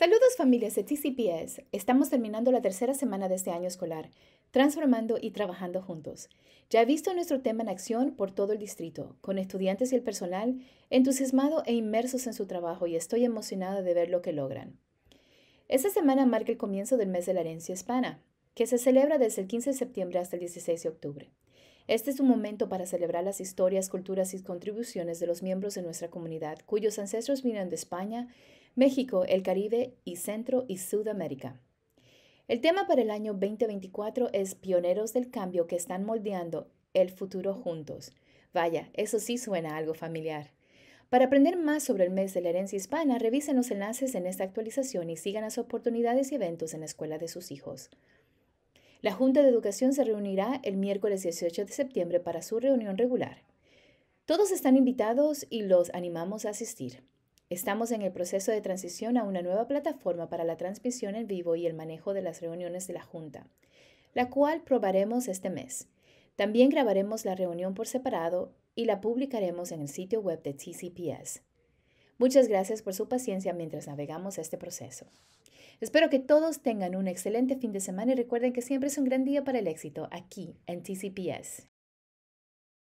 Saludos familias de TCPS. Estamos terminando la tercera semana de este año escolar, transformando y trabajando juntos. Ya he visto nuestro tema en acción por todo el distrito, con estudiantes y el personal entusiasmado e inmersos en su trabajo y estoy emocionada de ver lo que logran. Esta semana marca el comienzo del mes de la herencia hispana, que se celebra desde el 15 de septiembre hasta el 16 de octubre. Este es un momento para celebrar las historias, culturas y contribuciones de los miembros de nuestra comunidad cuyos ancestros vinieron de España México, el Caribe y Centro y Sudamérica. El tema para el año 2024 es Pioneros del Cambio que están moldeando el futuro juntos. Vaya, eso sí suena algo familiar. Para aprender más sobre el mes de la herencia hispana, revisen los enlaces en esta actualización y sigan las oportunidades y eventos en la escuela de sus hijos. La Junta de Educación se reunirá el miércoles 18 de septiembre para su reunión regular. Todos están invitados y los animamos a asistir. Estamos en el proceso de transición a una nueva plataforma para la transmisión en vivo y el manejo de las reuniones de la Junta, la cual probaremos este mes. También grabaremos la reunión por separado y la publicaremos en el sitio web de TCPS. Muchas gracias por su paciencia mientras navegamos este proceso. Espero que todos tengan un excelente fin de semana y recuerden que siempre es un gran día para el éxito aquí en TCPS.